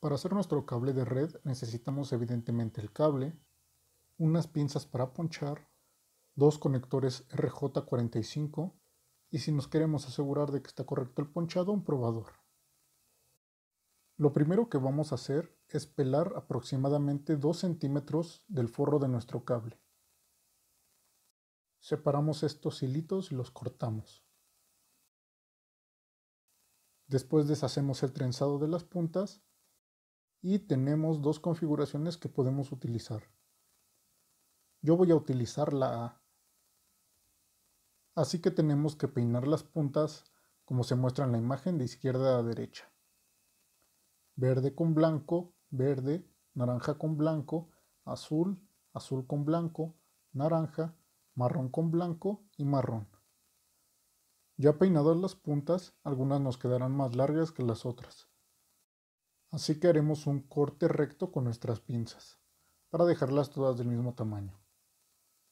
Para hacer nuestro cable de red necesitamos evidentemente el cable, unas pinzas para ponchar, dos conectores RJ45 y si nos queremos asegurar de que está correcto el ponchado, un probador. Lo primero que vamos a hacer es pelar aproximadamente 2 centímetros del forro de nuestro cable. Separamos estos hilitos y los cortamos. Después deshacemos el trenzado de las puntas y tenemos dos configuraciones que podemos utilizar. Yo voy a utilizar la A. Así que tenemos que peinar las puntas como se muestra en la imagen de izquierda a derecha. Verde con blanco, verde, naranja con blanco, azul, azul con blanco, naranja, marrón con blanco y marrón. Ya peinadas las puntas, algunas nos quedarán más largas que las otras. Así que haremos un corte recto con nuestras pinzas, para dejarlas todas del mismo tamaño.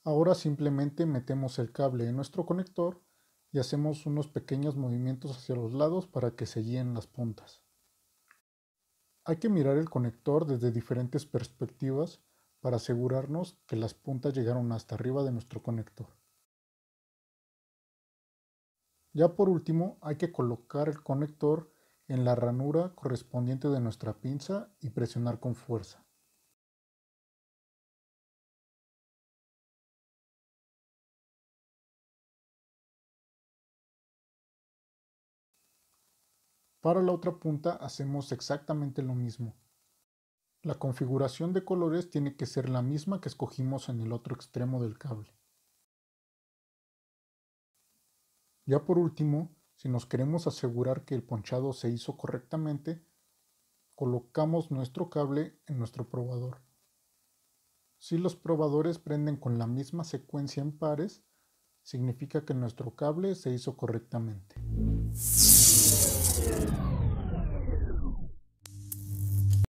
Ahora simplemente metemos el cable en nuestro conector y hacemos unos pequeños movimientos hacia los lados para que se guíen las puntas. Hay que mirar el conector desde diferentes perspectivas para asegurarnos que las puntas llegaron hasta arriba de nuestro conector. Ya por último hay que colocar el conector en la ranura correspondiente de nuestra pinza y presionar con fuerza. Para la otra punta hacemos exactamente lo mismo. La configuración de colores tiene que ser la misma que escogimos en el otro extremo del cable. Ya por último, si nos queremos asegurar que el ponchado se hizo correctamente, colocamos nuestro cable en nuestro probador. Si los probadores prenden con la misma secuencia en pares, significa que nuestro cable se hizo correctamente.